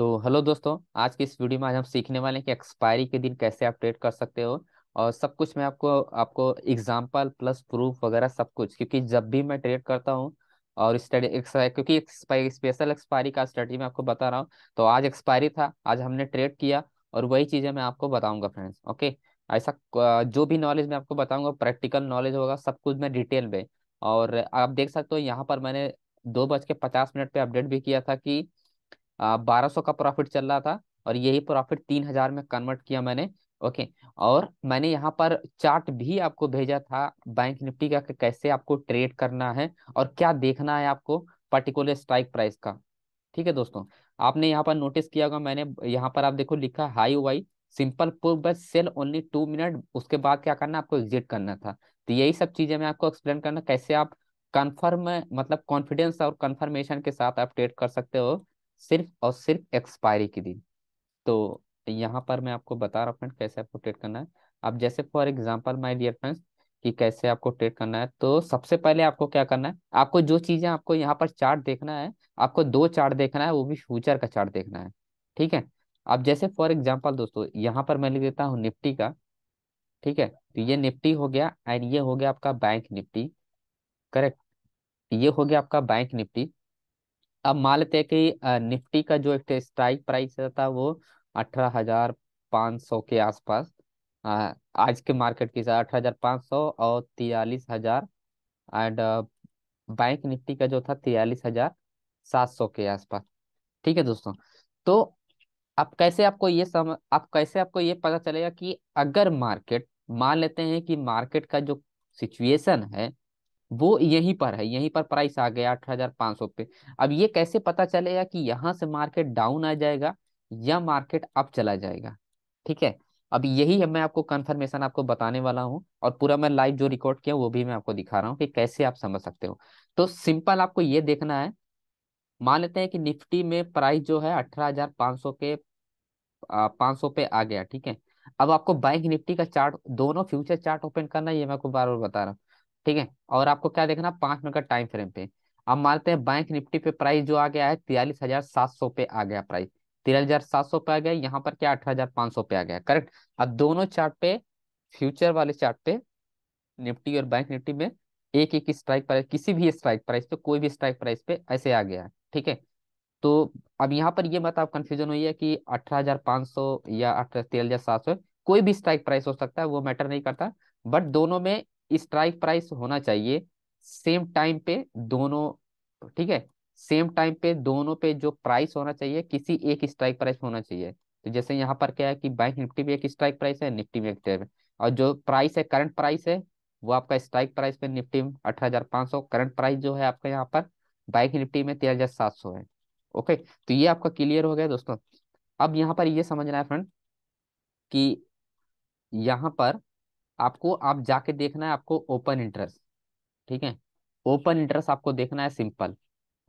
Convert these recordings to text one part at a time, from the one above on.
तो हेलो दोस्तों आज की इस वीडियो में आज हम सीखने वाले हैं कि एक्सपायरी के दिन कैसे आप ट्रेड कर सकते हो और सब कुछ मैं आपको आपको एग्जाम्पल प्लस प्रूफ वगैरह सब कुछ क्योंकि जब भी मैं ट्रेड करता हूँ और स्टडी क्योंकि स्पेशल एक्सपायरी का स्टडी मैं आपको बता रहा हूँ तो आज एक्सपायरी था आज हमने ट्रेड किया और वही चीज़ें मैं आपको बताऊँगा फ्रेंड्स ओके ऐसा जो भी नॉलेज मैं आपको बताऊँगा प्रैक्टिकल नॉलेज होगा सब कुछ मैं डिटेल में और आप देख सकते हो यहाँ पर मैंने दो बज के पचास मिनट पर अपडेट भी किया था कि बारह सौ का प्रॉफिट चल रहा था और यही प्रॉफिट तीन हजार में कन्वर्ट किया मैंने ओके और मैंने यहाँ पर चार्ट भी आपको भेजा था बैंक निफ्टी का कैसे आपको ट्रेड करना है और क्या देखना है आपको पर्टिकुलर स्ट्राइक प्राइस का ठीक है दोस्तों आपने यहाँ पर नोटिस किया होगा मैंने यहाँ पर आप देखो लिखा हाई वाई सिंपल पुल बस सेल ओनली टू मिनट उसके बाद क्या करना आपको एग्जिट करना था तो यही सब चीजें मैं आपको एक्सप्लेन करना कैसे आप कन्फर्म मतलब कॉन्फिडेंस और कन्फर्मेशन के साथ आप ट्रेड कर सकते हो सिर्फ और सिर्फ एक्सपायरी के दिन तो यहाँ पर मैं आपको बता रहा हूँ फ्रेंड कैसे आपको ट्रेड करना है अब जैसे for example my dear friends कि कैसे आपको ट्रेड करना है तो सबसे पहले आपको क्या करना है आपको जो चीजें आपको यहाँ पर चार्ट देखना है आपको दो चार्ट देखना है वो भी फ्यूचर का चार्ट देखना है ठीक है अब जैसे फॉर एग्जाम्पल दोस्तों यहाँ पर मैं लिख देता हूँ निफ्टी का ठीक है तो ये निफ्टी हो गया एंड ये हो गया आपका बैंक निफ्टी करेक्ट ये हो गया आपका बैंक निफ्टी अब मान लेते हैं कि निफ्टी का जो एक स्ट्राइक प्राइस था वो अठारह हजार पाँच सौ के आसपास आज के मार्केट के अठारह हजार पाँच सौ और तिरालीस हजार एंड बैंक निफ्टी का जो था तिरालीस हजार सात सौ के आसपास ठीक है दोस्तों तो अब कैसे आपको ये सम आप कैसे आपको ये पता चलेगा कि अगर मार्केट मान लेते हैं कि मार्केट का जो सिचुएशन है वो यहीं पर है यहीं पर प्राइस आ गया अठारह हजार पाँच सौ पे अब ये कैसे पता चलेगा कि यहाँ से मार्केट डाउन आ जाएगा या मार्केट अप चला जाएगा ठीक है अब यही है मैं आपको कंफर्मेशन आपको बताने वाला हूँ और पूरा मैं लाइव जो रिकॉर्ड किया वो भी मैं आपको दिखा रहा हूँ कि कैसे आप समझ सकते हो तो सिंपल आपको ये देखना है मान लेते हैं कि निफ्टी में प्राइस जो है अठारह हजार सौ के पाँच सौ पे आ गया ठीक है अब आपको बैंक निफ्टी का चार्ट दोनों फ्यूचर चार्ट ओपन करना ये मैं आपको बार बार बता रहा हूँ ठीक है और आपको क्या देखना पांच मिनट का टाइम फ्रेम पे अब मानते हैं बैंक निफ्टी पे प्राइस जो आ गया है तिरालीस हजार सात सौ पे आ गया प्राइस तिरालीस हजार सात सौ पे आ गया यहाँ पर क्या अठारह हजार पांच सौ पे आ गया करेक्ट अब दोनों चार्ट पे फ्यूचर वाले चार्ट पे निफ्टी और बैंक निफ्टी में एक एक स्ट्राइक प्राइस किसी भी स्ट्राइक प्राइस पे कोई भी स्ट्राइक प्राइस पे ऐसे आ गया है ठीक है तो अब यहाँ पर ये मत आप कंफ्यूजन हुई है कि अठारह या अठारह कोई भी स्ट्राइक प्राइस हो सकता है वो मैटर नहीं करता बट दोनों में स्ट्राइक प्राइस होना चाहिए सेम टाइम पे दोनों ठीक है सेम टाइम पे दोनों पे जो प्राइस होना चाहिए किसी एक स्ट्राइक प्राइस होना चाहिए तो जैसे यहाँ पर क्या है कि बैंक निफ्टी में एक स्ट्राइक प्राइस है निफ्टी में एक और जो प्राइस है करंट प्राइस है वो आपका स्ट्राइक प्राइस पे निफ्टी में अठारह करंट प्राइस जो है आपका यहाँ पर बाइक निफ्टी में तेरह हजार सात सौ है ओके तो ये आपका क्लियर हो गया दोस्तों अब यहाँ पर ये समझना है फ्रेंड कि यहाँ पर आपको आप जाके देखना है आपको ओपन इंटरेस्ट ठीक है ओपन इंटरेस्ट आपको देखना है सिंपल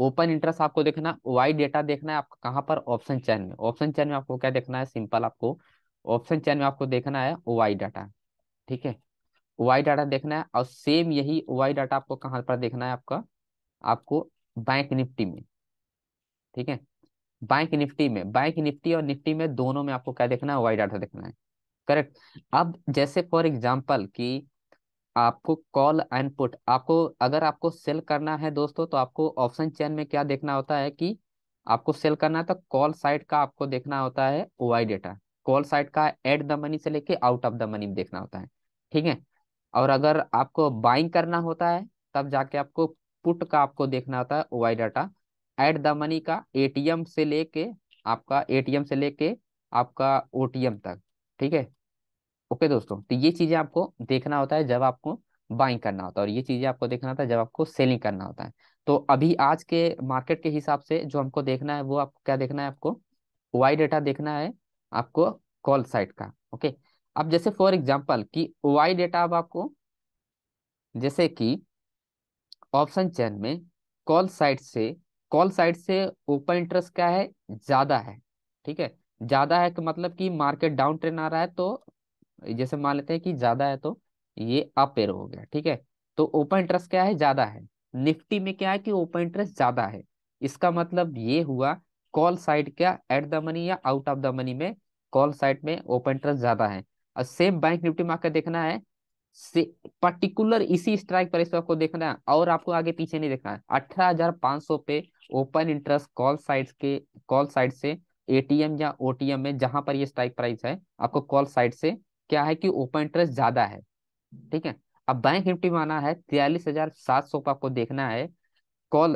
ओपन इंटरेस्ट आपको देखना वाई डेटा देखना है आपको कहाँ पर ऑप्शन चैन में ऑप्शन चैन में आपको क्या देखना है सिंपल आपको ऑप्शन चैन में आपको देखना है वाई डाटा ठीक है वाई डाटा देखना है और सेम यही वाई डाटा आपको कहाँ पर देखना है आपका आपको बैंक निफ्टी में ठीक है बैंक निफ्टी में बैंक निफ्टी और निफ्टी में दोनों में आपको क्या देखना है वाई डाटा देखना है करेक्ट अब जैसे फॉर एग्जाम्पल कि आपको कॉल एंड पुट आपको अगर आपको सेल करना है दोस्तों तो आपको ऑप्शन चेन में क्या देखना होता है कि आपको सेल करना है तो कॉल साइट का आपको देखना होता है ओ डेटा कॉल साइट का एड द मनी से लेके आउट ऑफ द मनी देखना होता है ठीक है और अगर आपको बाइंग करना होता है तब जाके आपको पुट का आपको देखना होता है ओ डाटा एट द मनी का एटीएम से लेके आपका एटीएम से लेके आपका ओटीएम तक ठीक है ओके दोस्तों तो ये चीजें आपको देखना होता है जब आपको बाइंग करना होता है और ये चीजें आपको देखना होता है जब आपको सेलिंग करना होता है तो अभी आज के मार्केट के हिसाब से जो हमको देखना है वो आपको क्या देखना है आपको वाई डेटा देखना है आपको कॉल साइट का ओके अब जैसे फॉर एग्जाम्पल कि वाई डेटा अब आपको जैसे कि ऑप्शन चैन में कॉल साइट से कॉल साइट से ओपन इंटरेस्ट क्या है ज्यादा है ठीक है ज्यादा है कि तो मतलब कि मार्केट डाउन ट्रेंड आ रहा है तो जैसे मान लेते हैं कि ज्यादा है तो ये अप एरो हो गया ठीक है तो ओपन इंटरेस्ट क्या है ज्यादा है निफ्टी में क्या है कि ओपन इंटरेस्ट ज्यादा है इसका मतलब ये हुआ कॉल साइड क्या एट द मनी या आउट ऑफ द मनी में कॉल साइड में ओपन इंटरेस्ट ज्यादा है और सेम बैंक निफ्टी में आकर देखना है से पर्टिकुलर इसी स्ट्राइक प्राइस आपको देखना है और आपको आगे पीछे नहीं देखना है अठारह हजार पांच सौ पे ओपन इंटरेस्ट कॉल साइड के कॉल साइड से एटीएम या ओटीएम में जहां पर ये स्ट्राइक प्राइस है आपको कॉल साइड से क्या है कि ओपन इंटरेस्ट ज्यादा है ठीक है अब बैंक निफ्टी में आना है तिरालीस हजार सात सौ का आपको देखना है कॉल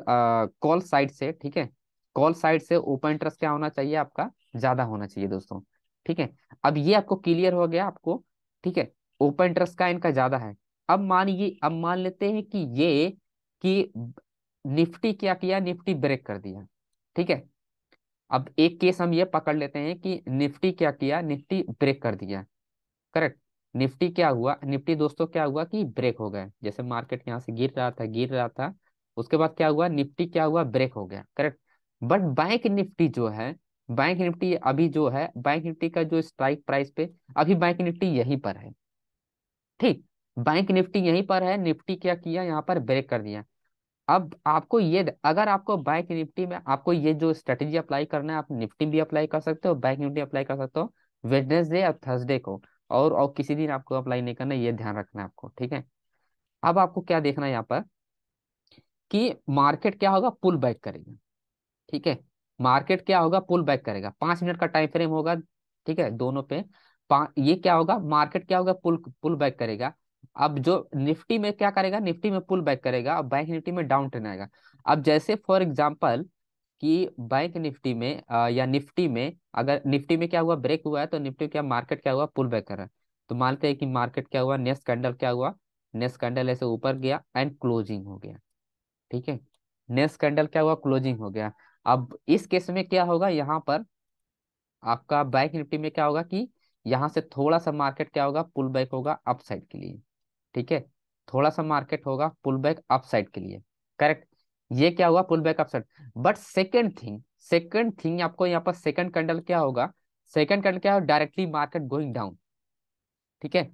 कॉल साइड से ठीक है कॉल साइड से ओपन इंटरेस्ट क्या होना चाहिए आपका ज्यादा होना चाहिए दोस्तों ठीक है अब ये आपको क्लियर हो गया आपको ठीक है ओपन इंटरेस्ट का इनका ज्यादा है अब मानिए अब मान लेते हैं कि ये कि निफ्टी क्या किया निफ्टी ब्रेक कर दिया ठीक है अब एक केस हम ये पकड़ लेते हैं कि निफ्टी क्या किया निफ्टी ब्रेक कर दिया करेक्ट निफ्टी क्या हुआ निफ्टी दोस्तों क्या हुआ कि ब्रेक हो गया जैसे मार्केट यहाँ से गिर रहा था गिर रहा था उसके बाद क्या हुआ निफ्टी क्या हुआ ब्रेक हो गया करेक्ट बट बैंक निफ्टी जो है बैंक निफ्टी अभी जो है बैंक निफ्टी का जो स्ट्राइक प्राइस पे अभी बैंक निफ्टी यहीं पर है ठीक बैंक निफ्टी यहीं पर है निफ्टी क्या किया यहाँ पर ब्रेक कर दिया अब आपको ये अगर आपको बैंक निफ्टी में आपको ये जो स्ट्रेटेजी अप्लाई करना है आप निफ्टी भी अप्लाई कर सकते हो बैंक निफ्टी अप्लाई कर सकते हो वेडनेसडे और थर्सडे को और और किसी दिन आपको अप्लाई नहीं करना ये ध्यान रखना है आपको ठीक है अब आपको क्या देखना है यहाँ पर कि मार्केट क्या होगा पुल बैक करेगा ठीक है मार्केट क्या होगा पुल बैक करेगा पांच मिनट का टाइम फ्रेम होगा ठीक है दोनों पे ये क्या होगा मार्केट क्या होगा पुल पुल बैक करेगा अब जो निफ्टी में क्या करेगा निफ्टी में पुल बैक करेगा और बैंक निफ्टी में डाउन ट्रेन आएगा अब जैसे फॉर एग्जाम्पल कि बैंक निफ्टी में आ, या निफ्टी में अगर निफ्टी में क्या हुआ ब्रेक हुआ है तो निफ्टी क्या मार्केट क्या हुआ पुल बैक कर रहा है तो मानते हैं कि मार्केट क्या हुआ नेक्स्ट कैंडल क्या हुआ नेक्स्ट कैंडल ऐसे ऊपर गया एंड क्लोजिंग हो गया ठीक है नेक्स्ट कैंडल क्या हुआ क्लोजिंग हो गया अब इस केस में क्या होगा यहाँ पर आपका बैंक निफ्टी में क्या होगा कि यहाँ से थोड़ा सा मार्केट क्या होगा पुल बैक होगा अपसाइड के लिए ठीक है थोड़ा सा मार्केट होगा पुल बैक अप साइड के लिए करेक्ट ये क्या हुआ pull back upset but second thing second thing आपको यहाँ पर सेकेंड कैंडल क्या होगा सेकेंड कैंडल क्या होगा डायरेक्टली मार्केट गोइंग डाउन ठीक है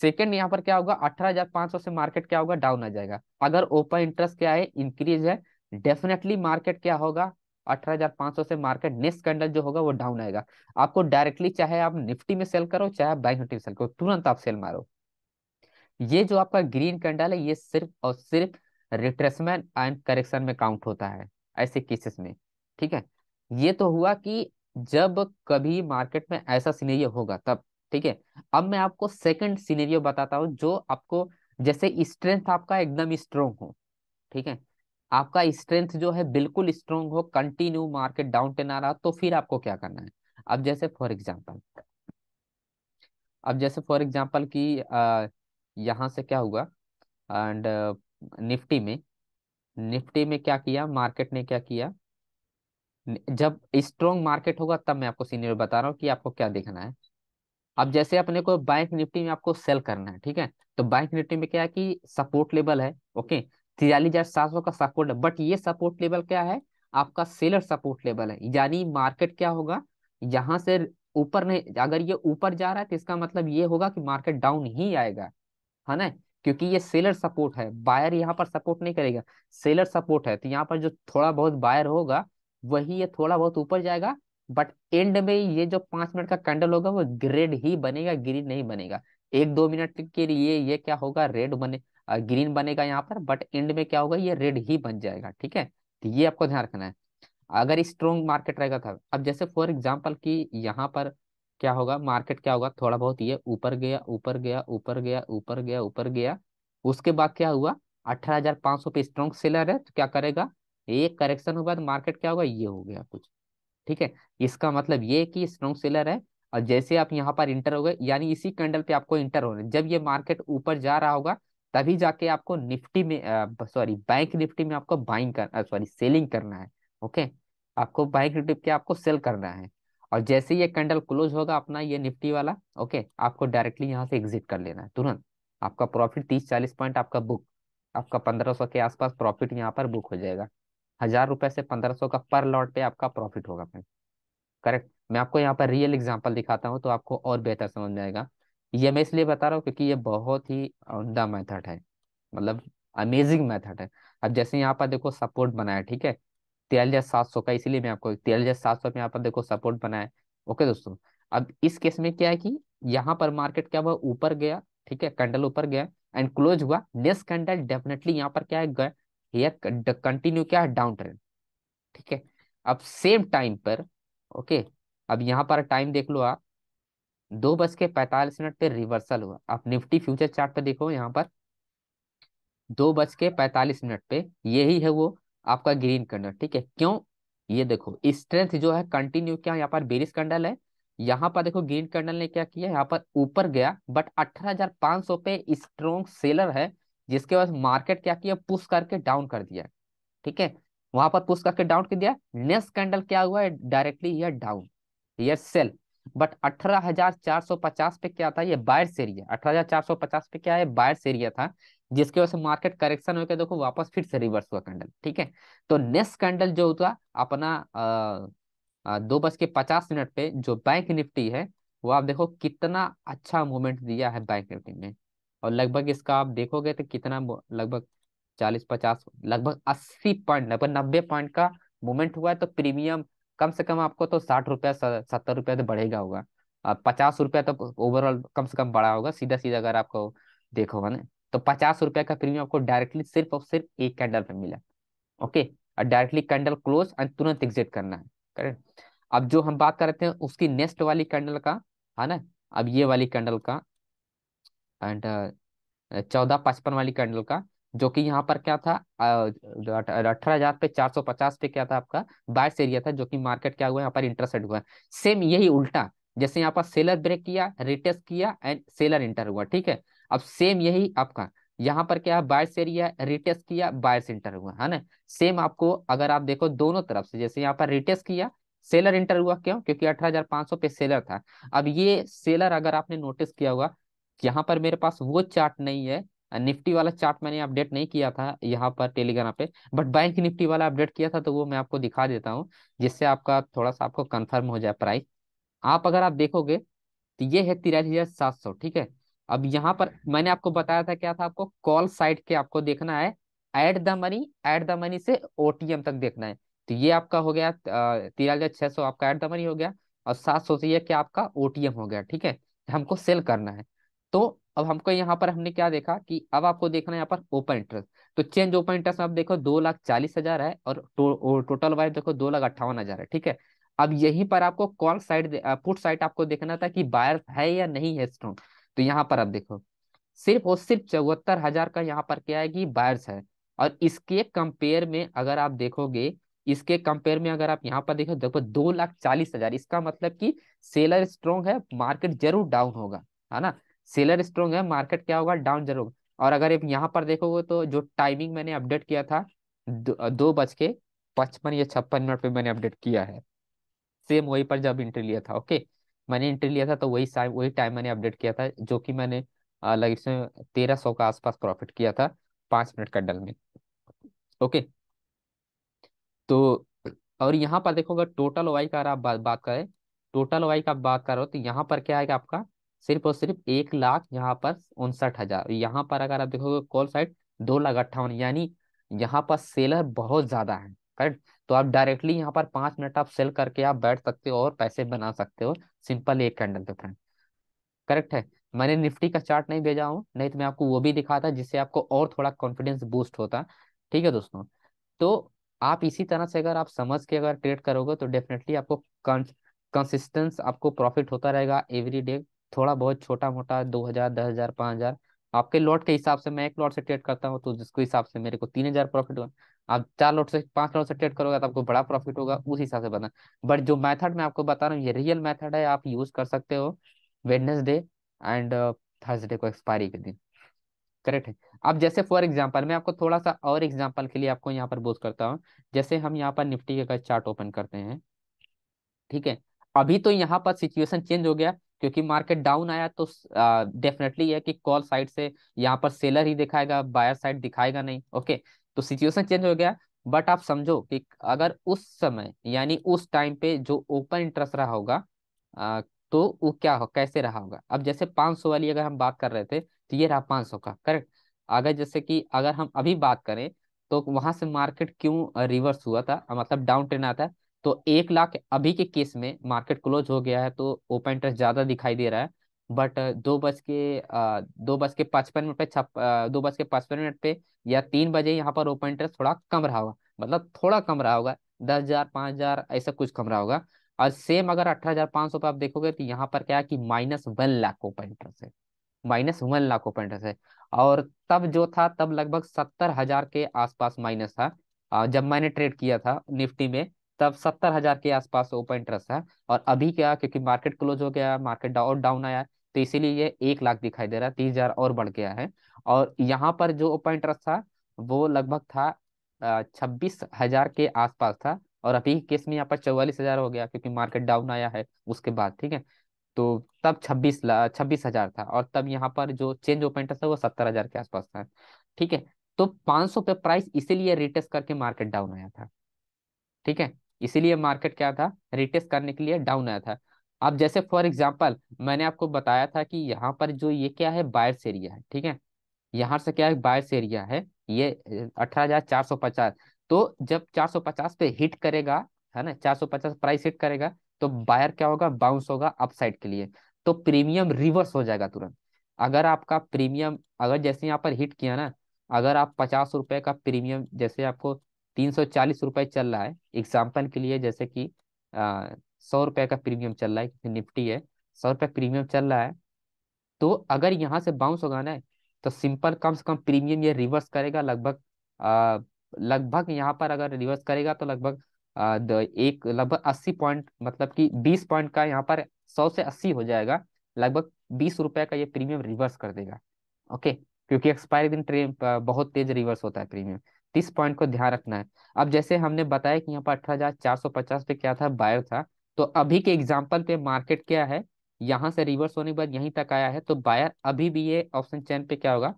सेकेंड यहाँ पर क्या होगा अठारह हजार पांच सौ से मार्केट क्या होगा डाउन आ जाएगा अगर ओपन इंटरेस्ट क्या है इंक्रीज है डेफिनेटली मार्केट क्या होगा 18,500 से मार्केट नेक्स्ट कैंडल जो होगा वो डाउन आएगा आपको डायरेक्टली चाहे आप निफ्टी में सेल करो चाहे आप बैंक निफ्टी में सेल करो तुरंत आप सेल मारो ये जो आपका ग्रीन कैंडल है ये सिर्फ और सिर्फ रिट्रेसमेंट एंड करेक्शन में काउंट होता है ऐसे केसेस में ठीक है ये तो हुआ कि जब कभी मार्केट में ऐसा सीनेरियो होगा तब ठीक है अब मैं आपको सेकंड सीनेरियो बताता हूँ जो आपको जैसे स्ट्रेंथ आपका एकदम स्ट्रोंग हो ठीक है आपका स्ट्रेंथ जो है बिल्कुल स्ट्रोंग हो कंटिन्यू मार्केट डाउन टेन आ रहा तो फिर आपको क्या करना है अब जैसे फॉर एग्जाम्पल अब जैसे फॉर एग्जाम्पल की यहाँ से क्या हुआ एंड निफ्टी में निफ्टी में क्या किया मार्केट ने क्या किया जब स्ट्रॉन्ग मार्केट होगा तब मैं आपको सीनियर बता रहा हूँ कि आपको क्या देखना है अब जैसे अपने को बैंक निफ्टी में आपको सेल करना है ठीक है तो बैंक निफ्टी में क्या है कि सपोर्ट लेवल है ओके तिरालीस हजार सात सौ का सपोर्ट है बट ये सपोर्ट लेवल क्या है आपका सेलर सपोर्ट लेवल है यानी मार्केट क्या होगा यहाँ से ऊपर नहीं अगर ये ऊपर जा रहा है तो इसका मतलब ये होगा कि मार्केट डाउन ही आएगा है ना क्योंकि ये सेलर सपोर्ट है बायर यहाँ पर सपोर्ट नहीं करेगा सेलर सपोर्ट है तो यहाँ पर जो थोड़ा बहुत बायर होगा वही ये थोड़ा बहुत ऊपर जाएगा बट एंड में ये जो पांच मिनट का कैंडल होगा वो ग्रेड ही बनेगा ग्रीन नहीं बनेगा एक दो मिनट के लिए ये क्या होगा रेड बने ग्रीन बनेगा यहाँ पर बट एंड में क्या होगा ये रेड ही बन जाएगा ठीक है तो ये आपको ध्यान रखना है अगर स्ट्रॉन्ग मार्केट रहेगा तब अब जैसे फॉर एग्जाम्पल की यहाँ पर क्या होगा मार्केट क्या होगा थोड़ा बहुत ये ऊपर गया ऊपर गया ऊपर गया ऊपर गया ऊपर गया उसके बाद क्या हुआ अठारह हजार सौ पे स्ट्रॉन्ग सेलर है तो क्या करेगा एक करेक्शन हुआ तो मार्केट क्या होगा ये हो गया कुछ ठीक है इसका मतलब ये कि स्ट्रॉन्ग सेलर है और जैसे आप यहाँ पर इंटर हो गए यानी इसी कैंडल पे आपको इंटर होना है जब ये मार्केट ऊपर जा रहा होगा तभी जाके आपको निफ्टी में सॉरी बैंक निफ्टी में आपको बाइंग कर सॉरी सेलिंग करना है ओके आपको बैंक निफ्टी पे आपको सेल करना है और जैसे ये कैंडल क्लोज होगा अपना ये निफ्टी वाला ओके आपको डायरेक्टली यहाँ से एग्जिट कर लेना है तुरंत आपका प्रॉफिट तीस चालीस पॉइंट आपका बुक आपका पंद्रह सौ के आसपास प्रॉफिट यहाँ पर बुक हो जाएगा हजार रुपए से पंद्रह सौ का पर लॉट पे आपका प्रॉफिट होगा फ्रेंड करेक्ट मैं आपको यहाँ पर रियल एग्जाम्पल दिखाता हूँ तो आपको और बेहतर समझ में आएगा ये मैं इसलिए बता रहा हूँ क्योंकि ये बहुत ही उमदा मेथड है मतलब अमेजिंग मेथड है अब जैसे यहाँ पर देखो सपोर्ट बनाया ठीक है तेरह हजार सात सौ का इसीलिए मैं आपको तेरह हजार सात सौ में यहाँ पर देखो सपोर्ट बनाए ओके दोस्तों अब इस केस में क्या है कि यहाँ पर मार्केट क्या हुआ ऊपर गया ठीक है कैंडल ऊपर गया एंड क्लोज हुआ नेक्स्ट कैंडल डेफिनेटली यहाँ पर क्या है कंटिन्यू क्या है डाउन ट्रेंड ठीक है अब सेम टाइम पर ओके अब यहाँ पर टाइम देख लो आप दो बज के पैंतालीस मिनट पे रिवर्सल हुआ आप निफ्टी फ्यूचर चार्ट पे देखो यहाँ पर दो बज के पैंतालीस मिनट पे यही है वो आपका ग्रीन कंडल ठीक है क्यों ये देखो स्ट्रेंथ जो है कंटिन्यू क्या यहाँ पर बेरिस कंडल है यहाँ पर देखो ग्रीन कंडल ने क्या किया यहाँ पर ऊपर गया बट 18,500 पे स्ट्रॉन्ग सेलर है जिसके बाद मार्केट क्या किया पुश करके डाउन कर दिया ठीक है वहां पर पुश करके डाउन कर दिया नेक्स्ट कैंडल क्या हुआ है डायरेक्टली यह डाउन यह सेल बट 18,450 पे क्या था ये बायर्स एरिया 18,450 पे क्या है बायर्स एरिया था जिसकी वजह से मार्केट करेक्शन होकर देखो वापस फिर से रिवर्स हुआ कैंडल ठीक है तो नेक्स्ट कैंडल जो होता अपना दो बज के पचास मिनट पे जो बैंक निफ्टी है वो आप देखो कितना अच्छा मूवमेंट दिया है बैंक निफ्टी में और लगभग इसका आप देखोगे तो कितना लगभग चालीस पचास लगभग अस्सी पॉइंट लगभग नब्बे पॉइंट का मूवमेंट हुआ है तो प्रीमियम कम से कम आपको तो साठ रुपया सत्तर रुपया तो बढ़ेगा होगा पचास रुपया तो ओवरऑल कम से कम बढ़ा होगा सीधा सीधा अगर आपको देखोगा ना तो पचास रुपए का प्रीमियम आपको डायरेक्टली सिर्फ और सिर्फ एक कैंडल पे मिला ओके और डायरेक्टली कैंडल क्लोज एंड तुरंत एग्जिट करना है करेक्ट अब जो हम बात करते हैं उसकी नेक्स्ट वाली कैंडल का है ना अब ये वाली कैंडल का एंड चौदह पचपन वाली कैंडल का जो कि यहाँ पर क्या था अठारह हजार पे चार सौ पचास पे क्या था आपका बाइस एरिया था जो कि मार्केट क्या हुआ यहाँ पर इंटरसेट हुआ सेम यही उल्टा जैसे यहाँ पर सेलर ब्रेक किया रिटेस्ट किया एंड सेलर इंटर हुआ ठीक है अब सेम यही आपका यहाँ पर क्या है बायस एरिया रिटेस्ट किया बायस इंटर हुआ है ना सेम आपको अगर आप देखो दोनों तरफ से जैसे यहाँ पर रिटेस्ट किया सेलर इंटर हुआ क्यों क्योंकि 18,500 पे सेलर था अब ये सेलर अगर आपने नोटिस किया हुआ यहाँ पर मेरे पास वो चार्ट नहीं है निफ्टी वाला चार्ट मैंने अपडेट नहीं किया था यहाँ पर टेलीग्राम पे बट बैंक निफ्टी वाला अपडेट किया था तो वो मैं आपको दिखा देता हूँ जिससे आपका थोड़ा सा आपको कंफर्म हो जाए प्राइस आप अगर आप देखोगे तो ये है तिरालीस हजार सात सौ ठीक है अब यहाँ पर हम्म। मैंने आपको बताया था क्या था आपको कॉल साइट के आपको देखना है at the money at the money से ओटीएम तक देखना है तो ये आपका हो गया तेरह हजार छह सौ आपका एट द मनी हो गया और सात सौ से यह क्या आपका ओटीएम हो गया ठीक है हमको सेल करना है तो अब हमको यहाँ पर हमने क्या देखा कि अब आपको देखना है यहाँ पर ओपन इंटरेस्ट तो चेंज ओपन इंटरेस्ट में आप देखो दो लाख चालीस हजार है और टो, टोटल वाइज देखो दो लाख अट्ठावन हजार है ठीक है अब यहीं पर आपको कॉल साइड पुट साइड आपको देखना था कि बायर है या नहीं है स्ट्रॉन्ग तो यहाँ पर आप देखो सिर्फ और सिर्फ चौहत्तर हजार का यहाँ पर क्या है कि बायर्स है और इसके कंपेयर में अगर आप देखोगे इसके कंपेयर में अगर आप यहाँ पर देखो देखो दो लाख चालीस हजार इसका मतलब कि सेलर स्ट्रॉन्ग है मार्केट जरूर डाउन होगा है ना सेलर स्ट्रॉन्ग है मार्केट क्या होगा डाउन जरूर होगा और अगर आप यहाँ पर देखोगे तो जो टाइमिंग मैंने अपडेट किया था दो, बज के पचपन या छप्पन मिनट पर मैंने अपडेट किया है सेम वही पर जब इंट्री लिया था ओके मैंने एंट्री लिया था तो वही टाइम वही टाइम मैंने अपडेट किया था जो कि मैंने लाइक इसमें तेरह सौ का आसपास प्रॉफिट किया था पांच मिनट का डल में ओके तो और यहाँ पर देखो अगर टोटल वाई का आप बा, बात करें टोटल वाई का बात करो तो यहाँ पर क्या आएगा आपका सिर्फ और सिर्फ एक लाख यहाँ पर उनसठ हजार यहाँ पर अगर आप देखोगे कॉल साइड दो लाख अट्ठावन यानी यहाँ पर सेलर बहुत ज्यादा है करेक्ट तो आप डायरेक्टली यहाँ पर पांच मिनट आप सेल करके आप बैठ सकते हो और पैसे बना सकते हो सिंपल एक कैंडल पे फ्रेंड करेक्ट है मैंने निफ्टी का चार्ट नहीं भेजा हूँ नहीं तो मैं आपको वो भी दिखाता जिससे आपको और थोड़ा कॉन्फिडेंस बूस्ट होता ठीक है दोस्तों तो आप इसी तरह से अगर आप समझ के अगर ट्रेड करोगे तो डेफिनेटली आपको कंसिस्टेंस आपको प्रॉफिट होता रहेगा एवरी डे थोड़ा बहुत छोटा मोटा दो हजार दस हजार पाँच हजार आपके लॉट के हिसाब से मैं एक लॉट से ट्रेड करता हूँ तो जिसको हिसाब से मेरे को तीन हजार प्रॉफिट हुआ आप चार लोट से पांच लोट से ट्रेड करोगे तो आपको बड़ा प्रॉफिट होगा उस हिसाब से बना बट जो मेथड मैं आपको बता रहा हूँ ये रियल मेथड है आप यूज कर सकते हो वेडनेसडे एंड थर्सडे को एक्सपायरी के दिन करेक्ट है अब जैसे फॉर एग्जाम्पल मैं आपको थोड़ा सा और एग्जाम्पल के लिए आपको यहाँ पर बोझ करता हूँ जैसे हम यहाँ पर निफ्टी का चार्ट ओपन करते हैं ठीक है अभी तो यहाँ पर सिचुएशन चेंज हो गया क्योंकि मार्केट डाउन आया तो डेफिनेटली है कि कॉल साइड से यहाँ पर सेलर ही दिखाएगा बायर साइड दिखाएगा नहीं ओके तो सिचुएशन चेंज हो गया बट आप समझो कि अगर उस समय यानी उस टाइम पे जो ओपन इंटरेस्ट रहा होगा तो वो क्या हो कैसे रहा होगा अब जैसे 500 वाली अगर हम बात कर रहे थे तो ये रहा 500 का करेक्ट अगर जैसे कि अगर हम अभी बात करें तो वहां से मार्केट क्यों रिवर्स हुआ था मतलब डाउन ट्रेन आता है तो एक लाख अभी के केस में मार्केट क्लोज हो गया है तो ओपन इंटरेस्ट ज्यादा दिखाई दे रहा है बट दो बज के दो बज के पचपन मिनट पे छप दो बज के पचपन मिनट पे या तीन बजे यहाँ पर ओपन इंटरेस्ट थोड़ा कम रहा होगा मतलब थोड़ा कम रहा होगा दस हजार पाँच हजार ऐसा कुछ कम रहा होगा और सेम अगर अठारह हजार पाँच सौ पे आप देखोगे तो यहाँ पर क्या है कि minus one lakh open interest है minus one lakh open interest है और तब जो था तब लगभग सत्तर हजार के आसपास माइनस था जब मैंने ट्रेड किया था निफ्टी में तब सत्तर हजार के आसपास ओपन इंटरेस्ट था और अभी क्या क्योंकि मार्केट क्लोज हो गया मार्केट डाउन डाउन आया तो इसीलिए ये एक लाख दिखाई दे रहा है तीस हजार और बढ़ गया है और यहाँ पर जो ओपन इंटरेस्ट था वो लगभग था छब्बीस हजार के आसपास था और अभी केस में यहाँ पर चौवालीस हजार हो गया क्योंकि मार्केट डाउन आया है उसके बाद ठीक है तो तब छब्बीस छब्बीस हजार था और तब यहाँ पर जो चेंज ओपन इंटरेस्ट था वो सत्तर हजार के आसपास था ठीक है तो सौ पे प्राइस इसीलिए रिटेस्ट करके मार्केट डाउन आया था ठीक है इसीलिए मार्केट क्या था रिटेस्ट करने के लिए डाउन आया था अब जैसे फॉर एग्जाम्पल मैंने आपको बताया था कि यहाँ पर जो ये क्या है बायर्स एरिया है ठीक है यहाँ से क्या है बायर्स एरिया है ये अठारह तो जब 450 पे हिट करेगा है ना 450 प्राइस हिट करेगा तो बायर क्या होगा बाउंस होगा अपसाइड के लिए तो प्रीमियम रिवर्स हो जाएगा तुरंत अगर आपका प्रीमियम अगर जैसे यहाँ पर हिट किया ना अगर आप पचास रुपए का प्रीमियम जैसे आपको तीन सौ चालीस रुपए चल रहा है एग्जाम्पल के लिए जैसे कि सौ रुपए का प्रीमियम चल रहा है निफ्टी है सौ रुपये प्रीमियम चल रहा है तो अगर यहाँ से बाउंस होगा है तो सिंपल कम से कम प्रीमियम ये रिवर्स करेगा लगभग लगभग यहाँ पर अगर रिवर्स करेगा तो लगभग एक लगभग अस्सी पॉइंट मतलब कि बीस पॉइंट का यहाँ पर सौ से अस्सी हो जाएगा लगभग बीस रुपए का ये प्रीमियम रिवर्स कर देगा ओके क्योंकि एक्सपायरी दिन ट्रेन बहुत तेज रिवर्स होता है प्रीमियम तीस पॉइंट को ध्यान रखना है अब जैसे हमने बताया कि यहाँ पर अठारह हजार चार सौ पचास पे क्या था बायर था तो अभी के एग्जाम्पल पे मार्केट क्या है यहाँ से रिवर्स होने के बाद यहीं तक आया है तो बायर अभी भी ये ऑप्शन चैन पे क्या होगा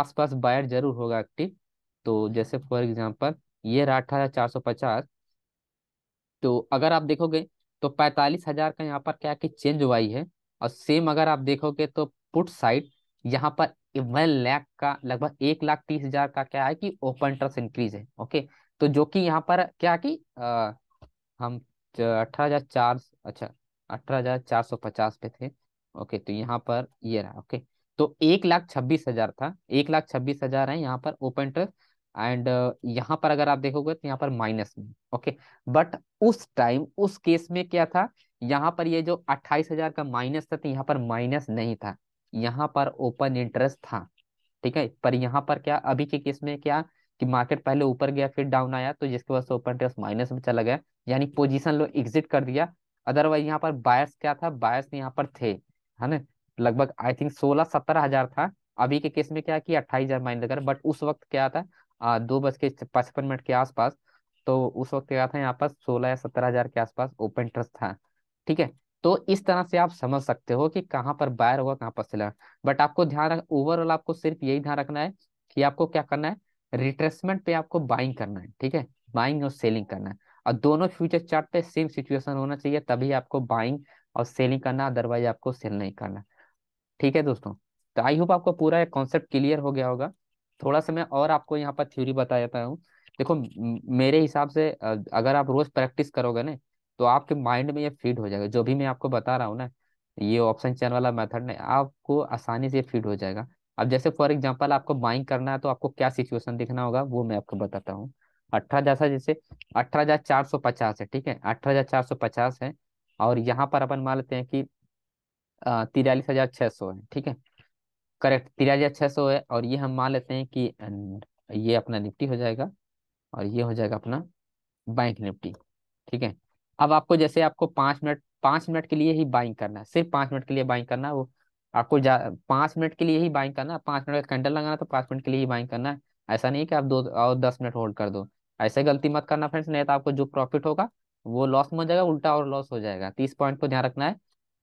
आसपास बायर जरूर होगा एक्टिव तो जैसे फॉर एग्जाम्पल ये रहा अठारह चार सौ पचास तो अगर आप देखोगे तो पैंतालीस हजार का यहाँ पर क्या कि चेंज हुआ है और सेम अगर आप देखोगे तो पुट साइड यहाँ पर वन लाख का लगभग एक लाख तीस हजार का क्या है कि ओपन इंटरेस्ट इंक्रीज है ओके तो जो कि यहाँ पर क्या कि आ, हम अठारह हजार चार अच्छा अठारह हजार चार सौ पचास पे थे ओके तो यहाँ पर ये रहा ओके तो एक लाख छब्बीस हजार था एक लाख छब्बीस हजार है यहाँ पर ओपन इंटरेस्ट एंड यहाँ पर अगर आप देखोगे तो यहाँ पर माइनस में ओके बट उस टाइम उस केस में क्या था यहाँ पर ये जो अट्ठाईस हजार का माइनस था तो यहाँ पर माइनस नहीं था यहाँ पर ओपन इंटरेस्ट था ठीक है पर यहाँ पर क्या अभी के केस में क्या कि मार्केट पहले ऊपर गया फिर डाउन आया तो जिसके वजह से ओपन इंटरेस्ट माइनस में चला गया यानी पोजीशन लो एग्जिट कर दिया अदरवाइज यहाँ पर बायर्स क्या था बायर्स यहाँ पर थे है ना लगभग आई थिंक सोलह सत्रह हजार था अभी के केस में क्या कि अट्ठाईस हजार माइंड कर बट उस वक्त क्या था आ, दो बज के पचपन मिनट के आसपास तो उस वक्त क्या था यहाँ पर सोलह या सत्रह हजार के आसपास ओपन इंटरेस्ट था ठीक है तो इस तरह से आप समझ सकते हो कि कहाँ पर बायर होगा कहाँ पर सेलर बट आपको ध्यान रख ओवरऑल आपको सिर्फ यही ध्यान रखना है कि आपको क्या करना है रिट्रेसमेंट पे आपको बाइंग करना है ठीक है बाइंग और सेलिंग करना है और दोनों फ्यूचर चार्ट पे सेम सिचुएशन होना चाहिए तभी आपको बाइंग और सेलिंग करना अदरवाइज आपको सेल नहीं करना ठीक है दोस्तों तो आई होप आपको पूरा कॉन्सेप्ट क्लियर हो गया होगा थोड़ा सा मैं और आपको यहाँ पर थ्योरी बता देता हूँ देखो मेरे हिसाब से अगर आप रोज प्रैक्टिस करोगे ना तो आपके माइंड में ये फीड हो जाएगा जो भी मैं आपको बता रहा हूँ ना ये ऑप्शन चैन वाला मेथड ना आपको आसानी से फीड हो जाएगा अब जैसे फॉर एग्जाम्पल आपको बाइंग करना है तो आपको क्या सिचुएशन दिखना होगा वो मैं आपको बताता हूँ अठारह जैसा जैसे अठारह हजार चार सौ पचास है ठीक है अठारह हजार चार सौ पचास है और यहाँ पर अपन मान लेते हैं कि तिरालीस हजार छह सौ है ठीक है करेक्ट तिरालीस हजार छह सौ है और ये हम मान लेते हैं कि ये अपना निफ्टी हो जाएगा और ये हो जाएगा अपना बैंक निफ्टी ठीक है अब आपको जैसे आपको पांच मिनट पांच मिनट के लिए ही बाइंग करना है सिर्फ पांच मिनट के लिए बाइंग करना है वो आपको पांच मिनट के लिए ही बाइंग करना है पांच मिनट का कैंडल लगाना तो पांच मिनट के लिए ही बाइंग करना है ऐसा नहीं कि आप दो और दस मिनट होल्ड कर दो ऐसे गलती मत करना फ्रेंड्स नहीं तो आपको जो प्रॉफिट होगा वो लॉस में हो जाएगा उल्टा और लॉस हो जाएगा तीस पॉइंट को ध्यान रखना है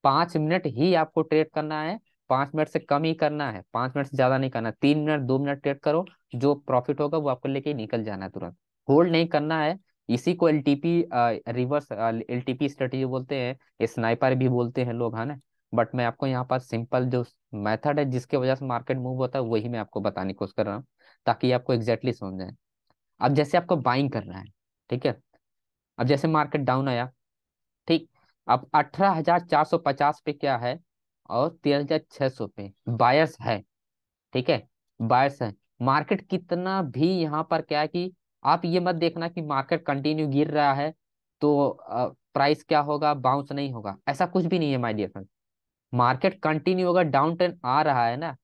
पांच मिनट ही आपको ट्रेड करना है पांच मिनट से कम ही करना है पांच मिनट से ज़्यादा नहीं करना तीन मिनट दो मिनट ट्रेड करो जो प्रॉफिट होगा वो आपको लेके निकल जाना है तुरंत होल्ड नहीं करना है इसी को L T P reverse L T P strategy बोलते हैं स्नाइपर भी बोलते हैं लोग है ना बट मैं आपको यहाँ पर सिंपल जो मेथड है जिसके वजह से मार्केट मूव होता है वही मैं आपको बताने की कोशिश कर रहा हूँ ताकि आपको एग्जैक्टली exactly समझ जाए अब जैसे आपको बाइंग करना है ठीक है अब जैसे मार्केट डाउन आया ठीक अब अठारह हजार चार सौ पचास पे क्या है और तेरह हजार छह सौ पे बायर्स है ठीक है बायर्स है मार्केट कितना भी यहाँ पर क्या है कि आप ये मत देखना कि मार्केट कंटिन्यू गिर रहा है तो प्राइस क्या होगा बाउंस नहीं होगा ऐसा कुछ भी नहीं है my dear friend market continue अगर डाउन ट्रेन आ रहा है ना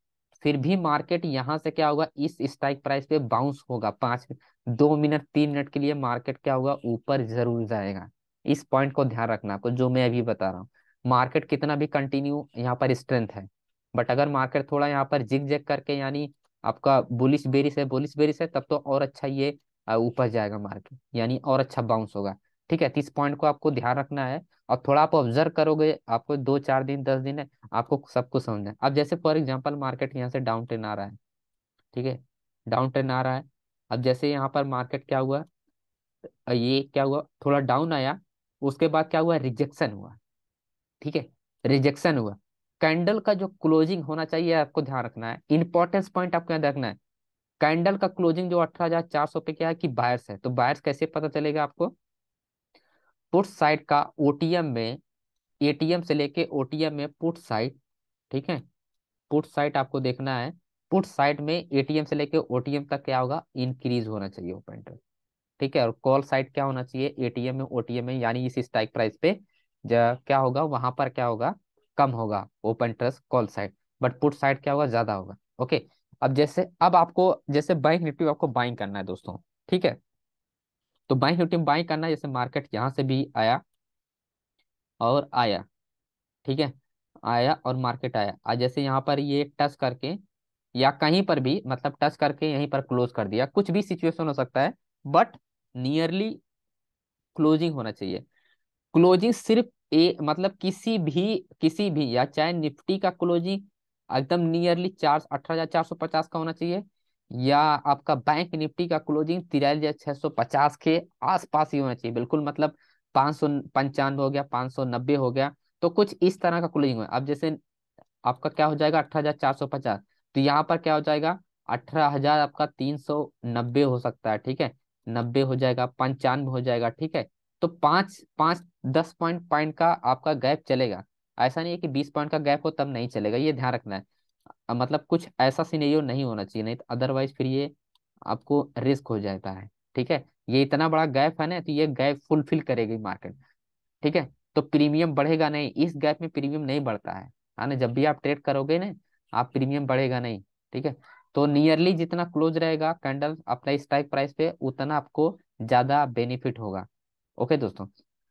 फिर भी मार्केट यहाँ से क्या होगा इस स्ट्राइक प्राइस पे बाउंस होगा पांच दो मिनट तीन मिनट के लिए मार्केट क्या होगा ऊपर जरूर जाएगा इस पॉइंट को ध्यान रखना आपको जो मैं अभी बता रहा हूँ मार्केट कितना भी कंटिन्यू यहाँ पर स्ट्रेंथ है बट अगर मार्केट थोड़ा यहाँ पर जिग जेग करके यानी आपका बुलिश बेरिस है बुलिस बेरिस है तब तो और अच्छा ये ऊपर जाएगा मार्केट यानी और अच्छा बाउंस होगा ठीक है तीस तो पॉइंट को आपको ध्यान रखना है और थोड़ा आप ऑब्जर्व करोगे आपको दो चार दिन दस दिन है आपको सब कुछ समझना है अब जैसे फॉर एग्जाम्पल मार्केट यहाँ से डाउन ट्रेन आ रहा है ठीक है डाउन ट्रेन आ रहा है अब जैसे यहाँ पर मार्केट क्या हुआ ये क्या हुआ थोड़ा डाउन आया उसके बाद क्या हुआ रिजेक्शन हुआ ठीक है रिजेक्शन हुआ कैंडल का जो क्लोजिंग होना चाहिए आपको ध्यान रखना है इंपॉर्टेंस पॉइंट आपको यहाँ रखना है कैंडल का क्लोजिंग जो अठारह हजार चार सौ पे क्या है कि बायर्स है तो बायर्स कैसे पता चलेगा आपको पुट साइड का ओटीएम में एटीएम से लेके ओटीएम में पुट साइड ठीक है पुट साइड आपको देखना है पुट साइड में एटीएम से लेके ओटीएम तक क्या होगा इंक्रीज होना चाहिए ओपन पॉइंटर ठीक है और कॉल साइड क्या होना चाहिए एटीएम में ओटीएम में यानी इसी स्ट्राइक प्राइस पे क्या होगा वहां पर क्या होगा कम होगा open interest call side but put side क्या होगा ज्यादा होगा ओके अब जैसे अब आपको जैसे बैंक निफ्टी आपको बाइंग करना है दोस्तों ठीक है तो बाइंग निफ्टी में बाइंग करना जैसे मार्केट यहाँ से भी आया और आया ठीक है आया और मार्केट आया आज जैसे यहाँ पर ये टच करके या कहीं पर भी मतलब टच करके यहीं पर क्लोज कर दिया कुछ भी सिचुएशन हो सकता है बट नियरली क्लोजिंग होना चाहिए क्लोजिंग सिर्फ ए मतलब किसी भी किसी भी या चाहे निफ्टी का क्लोजिंग एकदम नियरली चार अठारह हजार चार सौ पचास का होना चाहिए या आपका बैंक निफ्टी का क्लोजिंग तिरालीस हजार छह सौ पचास के आसपास ही होना चाहिए बिल्कुल मतलब पाँच सौ पंचानवे हो गया पाँच सौ नब्बे हो गया तो कुछ इस तरह का क्लोजिंग हो अब जैसे आपका क्या हो जाएगा अठारह हजार चार सौ पचास तो यहाँ पर क्या हो जाएगा अठारह हजार आपका तीन सौ नब्बे हो सकता है ठीक है नब्बे हो जाएगा पंचानवे हो जाएगा ठीक है तो पांच पांच दस पॉइंट पॉइंट का आपका गैप चलेगा ऐसा नहीं है कि बीस पॉइंट का गैप हो तब नहीं चलेगा ये ध्यान रखना है मतलब कुछ ऐसा सीनेरियो नहीं होना चाहिए नहीं तो अदरवाइज फिर ये आपको रिस्क हो जाता है ठीक है ये इतना बड़ा गैप है ना तो ये गैप फुलफिल करेगी मार्केट ठीक है तो प्रीमियम बढ़ेगा नहीं इस गैप में प्रीमियम नहीं बढ़ता है है ना जब भी आप ट्रेड करोगे ना आप प्रीमियम बढ़ेगा नहीं ठीक है तो नियरली जितना क्लोज रहेगा कैंडल अपना स्ट्राइक प्राइस पे उतना आपको ज्यादा बेनिफिट होगा ओके दोस्तों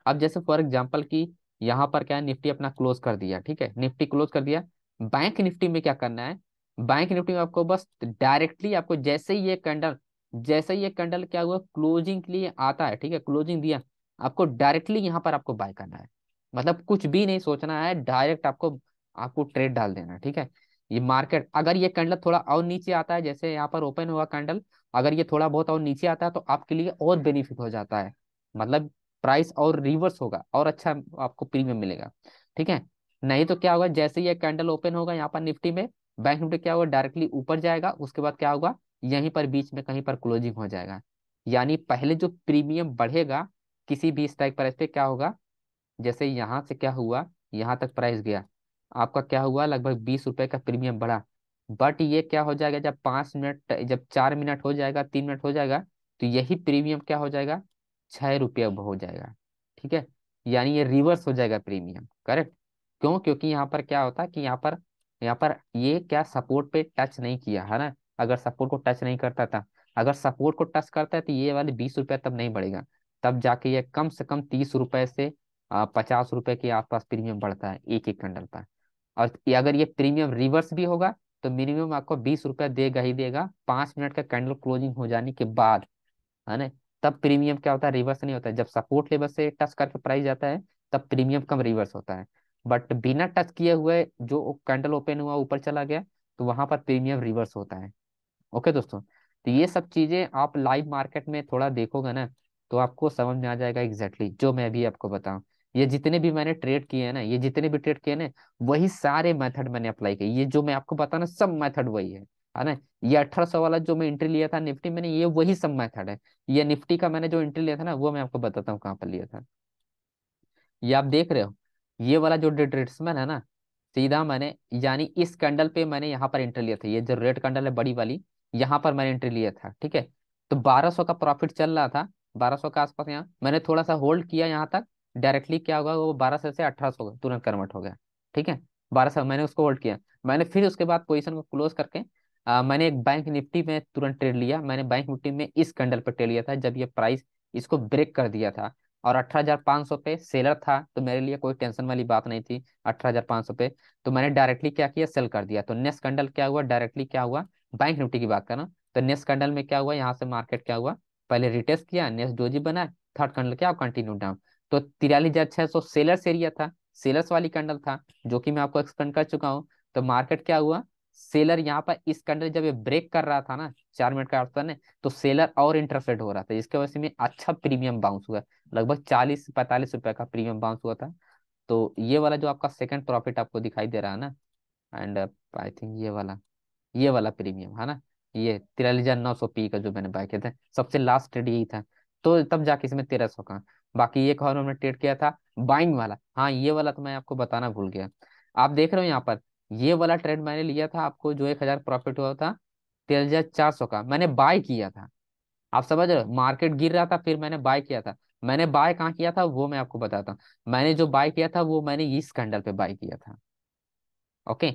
अब जैसे फॉर एग्जाम्पल की यहाँ पर क्या है निफ्टी अपना क्लोज कर दिया ठीक है निफ्टी क्लोज कर दिया बैंक निफ्टी में क्या करना है बैंक निफ्टी में आपको बस डायरेक्टली आपको जैसे ही ये कैंडल जैसे ही ये कैंडल क्या हुआ क्लोजिंग के लिए आता है ठीक है क्लोजिंग दिया आपको डायरेक्टली यहाँ पर आपको बाय करना है मतलब कुछ भी नहीं सोचना है डायरेक्ट आपको आपको ट्रेड डाल देना ठीक है ये मार्केट अगर ये कैंडल थोड़ा और नीचे आता है जैसे यहाँ पर ओपन हुआ कैंडल अगर ये थोड़ा बहुत और नीचे आता है तो आपके लिए और बेनिफिट हो जाता है मतलब प्राइस और रिवर्स होगा और अच्छा आपको प्रीमियम मिलेगा ठीक है नहीं तो क्या होगा जैसे ये कैंडल ओपन होगा यहाँ पर निफ्टी में बैंक निफ्टी क्या होगा डायरेक्टली ऊपर जाएगा उसके बाद क्या होगा यहीं पर बीच में कहीं पर क्लोजिंग हो जाएगा यानी पहले जो प्रीमियम बढ़ेगा किसी भी स्ट्राइक प्राइस पे क्या होगा जैसे यहाँ से क्या हुआ यहाँ तक प्राइस गया आपका क्या हुआ लगभग बीस रुपए का प्रीमियम बढ़ा बट ये क्या हो जाएगा जब पांच मिनट जब चार मिनट हो जाएगा तीन मिनट हो जाएगा तो यही प्रीमियम क्या हो जाएगा छह रुपये हो जाएगा ठीक है यानी ये रिवर्स हो जाएगा प्रीमियम करेक्ट क्यों क्योंकि यहाँ पर क्या होता है कि यहाँ पर यहाँ पर ये क्या सपोर्ट पे टच नहीं किया है ना अगर सपोर्ट को टच नहीं करता था अगर सपोर्ट को टच करता है तो ये वाले बीस रुपया तब नहीं बढ़ेगा तब जाके ये कम से कम तीस रुपए से पचास रुपए के आसपास प्रीमियम बढ़ता है एक एक कंडल पर और अगर ये प्रीमियम रिवर्स भी होगा तो मिनिमम आपको बीस रुपया देगा ही देगा पांच मिनट का कैंडल क्लोजिंग हो जाने के बाद है ना तब प्रीमियम क्या होता है रिवर्स नहीं होता है जब सपोर्ट लेवल से टच करके प्राइस जाता है तब प्रीमियम कम रिवर्स होता है बट बिना टच किए हुए जो कैंडल ओपन हुआ ऊपर चला गया तो वहां पर प्रीमियम रिवर्स होता है ओके दोस्तों तो ये सब चीजें आप लाइव मार्केट में थोड़ा देखोगे ना तो आपको समझ में आ जाएगा एग्जैक्टली exactly, जो मैं भी आपको बताऊं ये जितने भी मैंने ट्रेड किए हैं ना ये जितने भी ट्रेड किए ना वही सारे मेथड मैंने अप्लाई किए ये जो मैं आपको बता ना सब मेथड वही है है ना ये अठारह सौ वाला जो मैं एंट्री लिया था निफ्टी मैंने ये वही सब मेथड है ये निफ्टी का मैंने जो एंट्री लिया था ना वो मैं आपको बताता हूँ कहाँ पर लिया था ये आप देख रहे हो ये वाला जो ट्रेड्समैन है ना सीधा मैंने यानी इस कैंडल पे मैंने यहाँ पर एंट्री लिया था ये जो रेड कैंडल है बड़ी वाली यहाँ पर मैंने एंट्री लिया था ठीक है तो बारह का प्रॉफिट चल रहा था बारह के आसपास यहाँ मैंने थोड़ा सा होल्ड किया यहाँ तक डायरेक्टली क्या होगा वो बारह सौ से अठारह सौ तुरंत कन्वर्ट हो गया ठीक है बारह सौ मैंने उसको होल्ड किया मैंने फिर उसके बाद पोजिशन को क्लोज करके आ, मैंने एक बैंक निफ्टी में तुरंत ट्रेड लिया मैंने बैंक निफ्टी में इस कैंडल पर ट्रेड लिया था जब ये प्राइस इसको ब्रेक कर दिया था और अठारह पे सेलर था तो मेरे लिए कोई टेंशन वाली बात नहीं थी अठारह पे तो मैंने डायरेक्टली क्या किया सेल कर दिया तो नेक्स्ट कैंडल क्या हुआ डायरेक्टली क्या हुआ बैंक निफ्टी की बात करना तो नेक्स्ट कैंडल में क्या हुआ यहाँ से मार्केट क्या हुआ पहले रिटेस्ट किया नेक्स्ट डोजी बनाया थर्ड कैंडल क्या कंटिन्यू डाउन तो तिरालीस हजार छह सौ सेलर्स एरिया था सेलर्स वाली कैंडल था जो कि मैं आपको एक्सप्लेन कर चुका हूँ तो मार्केट क्या हुआ सेलर यहाँ पर इस कैंडल जब ये ब्रेक कर रहा था ना चार मिनट का ऑप्शन है तो सेलर और इंटरेस्ट हो रहा था जिसके वजह से में अच्छा प्रीमियम बाउंस हुआ लगभग चालीस पैंतालीस रुपए का प्रीमियम बाउंस हुआ था तो ये वाला जो आपका सेकंड प्रॉफिट आपको दिखाई दे रहा है ना एंड आई थिंक ये वाला ये वाला प्रीमियम है ना ये तिरालीस हजार नौ सौ पी का जो मैंने बाय किया था सबसे लास्ट ट्रेड यही था तो तब जाके इसमें तेरह सौ का बाकी एक और हमने ट्रेड किया था बाइंग वाला हाँ ये वाला तो मैं आपको बताना भूल गया आप देख रहे हो यहाँ पर ये वाला ट्रेड मैंने लिया था आपको जो एक हजार प्रॉफिट हुआ था तेरह हजार चार सौ का मैंने बाय किया था आप समझ रहे हो मार्केट गिर रहा था फिर मैंने बाय किया था मैंने बाय कहाँ किया था वो मैं आपको बताता हूँ मैंने जो बाय किया था वो मैंने इस कैंडल पे बाय किया था ओके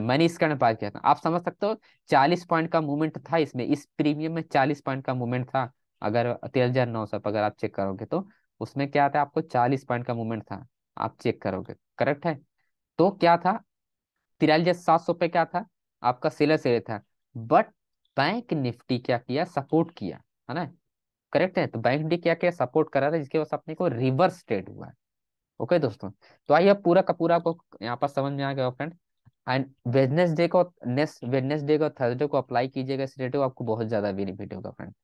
मैंने इस कैंडल बाय किया था आप समझ सकते हो चालीस पॉइंट का मूवमेंट था इसमें इस प्रीमियम में चालीस पॉइंट का मूवमेंट था अगर तेरह हजार नौ सौ अगर आप चेक करोगे तो उसमें क्या था आपको चालीस पॉइंट का मूवमेंट था आप चेक करोगे करेक्ट है तो क्या था तिरालीस सात सौ पे क्या था आपका सेलर सेलर था बट बैंक निफ्टी क्या किया सपोर्ट किया है ना करेक्ट है तो बैंक निफ्टी क्या किया सपोर्ट करा था जिसके वजह अपने को रिवर्स ट्रेड हुआ है ओके दोस्तों तो आइए पूरा का पूरा आपको यहाँ पर समझ में आ गया फ्रेंड एंड वेडनेसडे को नेक्स्ट वेडनेसडे को थर्सडे को अप्लाई कीजिएगा इस डेटे को आपको बहुत ज्यादा बेनिफिट होगा फ्रेंड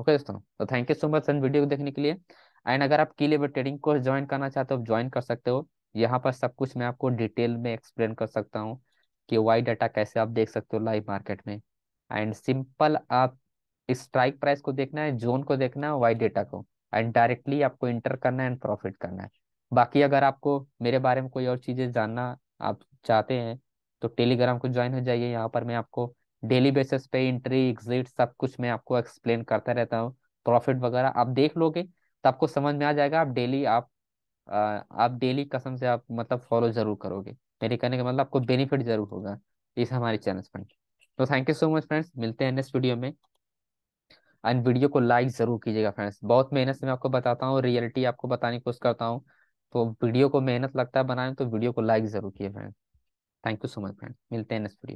ओके दोस्तों तो thank you so much friend video को देखने के लिए एंड अगर आप की लेवल ट्रेडिंग कोर्स ज्वाइन करना चाहते हो आप ज्वाइन कर सकते हो यहाँ पर सब कुछ मैं आपको डिटेल में एक्सप्लेन कर सकता हूँ कि वाई डाटा कैसे आप देख सकते हो लाइव मार्केट में एंड सिंपल आप स्ट्राइक प्राइस को देखना है जोन को देखना है वाई डाटा को एंड डायरेक्टली आपको इंटर करना है एंड प्रॉफिट करना है बाकी अगर आपको मेरे बारे में कोई और चीज़ें जानना आप चाहते हैं तो टेलीग्राम को ज्वाइन हो जाइए यहाँ पर मैं आपको डेली बेसिस पे एंट्री एग्जिट सब कुछ मैं आपको एक्सप्लेन करता रहता हूँ प्रॉफिट वगैरह आप देख लोगे तो आपको समझ में आ जाएगा आप डेली आप आप डेली कसम से आप मतलब फॉलो जरूर करोगे मेरे कहने का मतलब आपको बेनिफिट जरूर होगा इस हमारे चैनल पर तो thank you so much friends मिलते हैं नेक्स्ट वीडियो में एंड वीडियो को लाइक जरूर कीजिएगा फ्रेंड्स बहुत मेहनत से मैं आपको बताता हूँ रियलिटी आपको बताने की कोशिश करता हूँ तो वीडियो को मेहनत लगता है बनाने तो वीडियो को लाइक जरूर किए friends thank you so much friends मिलते हैं नेक्स्ट वीडियो